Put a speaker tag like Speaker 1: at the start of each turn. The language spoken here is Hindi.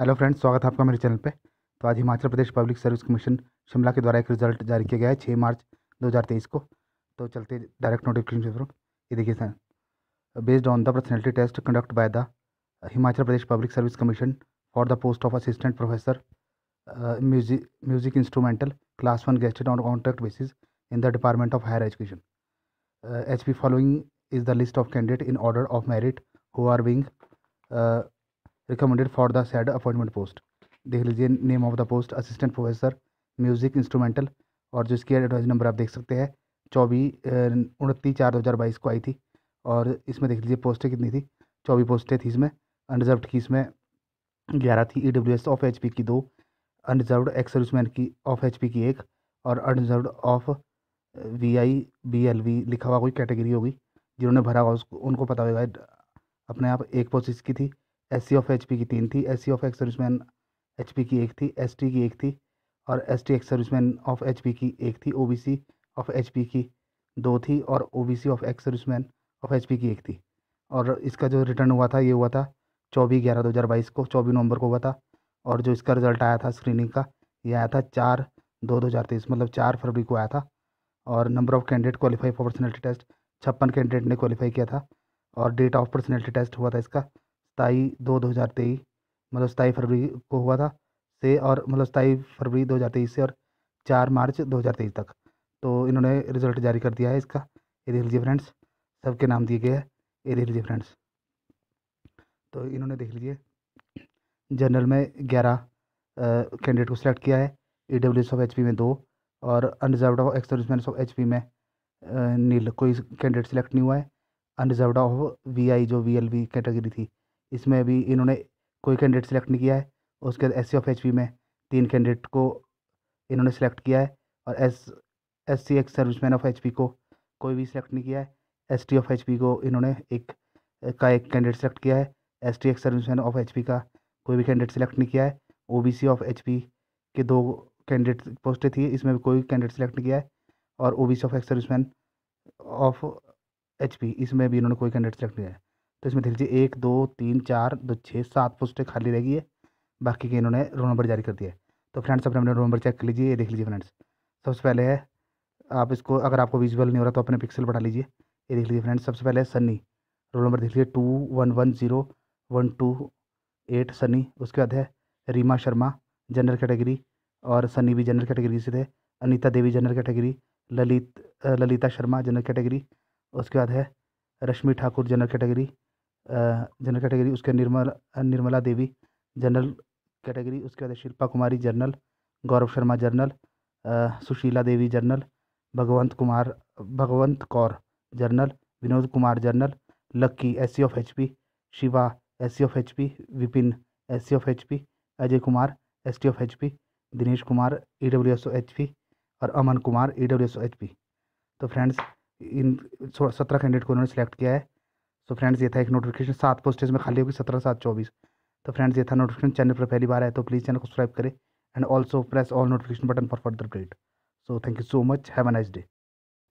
Speaker 1: हेलो फ्रेंड्स स्वागत है आपका मेरे चैनल पे तो आज Himachal Pradesh public service commission Shimla के द्वारा एक रिजल्ट जारी किया गया है छः मार्च 2023 को तो चलते डायरेक्ट नोटिफिकेशन से ये देखिए sir based on the personality test conduct by the Himachal Pradesh public service commission for the post of assistant professor music music instrumental class one gazetted on contract basis in the department of higher education H P following is the list of candidate in order of merit who are being recommended for the said appointment post देख लीजिए name of the post assistant professor music instrumental और जो इसकी नंबर आप देख सकते हैं चौबीस उनतीस चार दो हज़ार बाईस को आई थी और इसमें देख लीजिए पोस्टें कितनी थी चौबीस पोस्टें थी इसमें अनरिजर्व की इसमें ग्यारह थी E W S of H P की दो अनरिजर्व एक्स सर्विसमैन की ऑफ एच पी की एक और unreserve of V I B L V लिखा हुआ कोई कैटेगरी होगी जिन्होंने भरा हुआ उसको उनको पता होगा अपने आप एक पोस्ट इसकी थी S C of H P की तीन थी S C of ex serviceman H P की एक थी एस टी की एक थी और S T ex serviceman of H P की एक थी O B C of H P की दो थी और O B C of ex serviceman of H P की एक थी और इसका जो रिटर्न हुआ था ये हुआ था चौबीस ग्यारह दो हज़ार बाईस को चौबीस नवंबर को हुआ था और जो इसका रिज़ल्ट आया था स्क्रीनिंग का ये आया था चार दो दो हज़ार तेईस मतलब चार फरवरी को आया था और number of candidate qualify for personality test छप्पन कैंडिडेट ने क्वालिफाई किया था और डेट ऑफ पर्सनैलिटी टेस्ट हुआ था इसका सताई दो दो हज़ार तेईस मतलब सताई फरवरी को हुआ था से और मतलब सताई फरवरी दो हज़ार तेईस से और चार मार्च दो हज़ार तेईस तक तो इन्होंने रिज़ल्ट जारी कर दिया है इसका ये देख लीजिए फ्रेंड्स सबके नाम दिए गए हैं ये देख लीजिए फ्रेंड्स तो इन्होंने देख लीजिए जनरल में ग्यारह कैंडिडेट को सिलेक्ट किया है E W of H P में दो और unreserve of ex of H P में नील कोई कैंडिडेट सिलेक्ट नहीं हुआ है अनरिजर्व ऑफ वी आई जो वी एल वी कैटेगरी थी इसमें भी इन्होंने कोई कैंडिडेट सेलेक्ट नहीं किया है उसके बाद एस सी ऑफ एच में तीन कैंडिडेट को इन्होंने सेलेक्ट किया है और S S C ex man of H को कोई भी सिलेक्ट नहीं किया है एस टी ऑफ एच को इन्होंने एक का एक कैंडिडेट सेलेक्ट किया है S T ex man of H का कोई भी कैंडिडेट सेलेक्ट नहीं किया है O B C of H के दो कैंडिडेट पोस्टें थी इसमें भी कोई कैंडिडेट सेलेक्ट नहीं किया है और O B C of ex man of H इसमें भी इन्होंने कोई कैंडिडेट सेलेक्ट नहीं किया है तो इसमें देख लीजिए एक दो तीन चार दो छः सात पोस्टें खाली रह गई है बाकी के इन्होंने रोल नंबर जारी कर दिया है तो फ्रेंड्स अपने अपने रोल नंबर चेक कर लीजिए ये देख लीजिए फ्रेंड्स सबसे पहले है आप इसको अगर आपको विजुअल नहीं हो रहा तो अपने पिक्सल बढ़ा लीजिए ये देख लीजिए फ्रेंड्स सबसे पहले सनी सन्नी रोल नंबर देख लीजिए two one one zero one two eight Sunny उसके बाद है रीमा शर्मा जनरल कैटेगरी और सनी भी जनरल कैटेगरी से थे Anita Devi general category Lalit Lalita Sharma general category उसके बाद है Rashmi Thakur general category general category उसके निर्मल निर्मला देवी जनरल कैटेगरी उसके बाद Shilpa Kumari general Gaurav Sharma general Sushila Devi general Bhagwant Kumar Bhagwant Kaur general Vinod Kumar general Lucky S C of H P Shiva S C of H P Vipin S C of H P Ajay Kumar S T of H P Dinesh Kumar E W S O H P और Aman Kumar E W S O H P तो फ्रेंड्स इन सत्रह कैंडिडेट को उन्होंने सेलेक्ट किया है सो फ्रेंड्स ये था एक नोटिफिकेशन सात पोस्ट में खाली होगी सत्रह सात चौबीस तो फ्रेंड्स ये था नोटिफिकेशन चैनल पर पहली बार है तो प्लीज़ चैनल को सब्सक्राइब करें and also press all notification button for further update so thank you so much have a nice day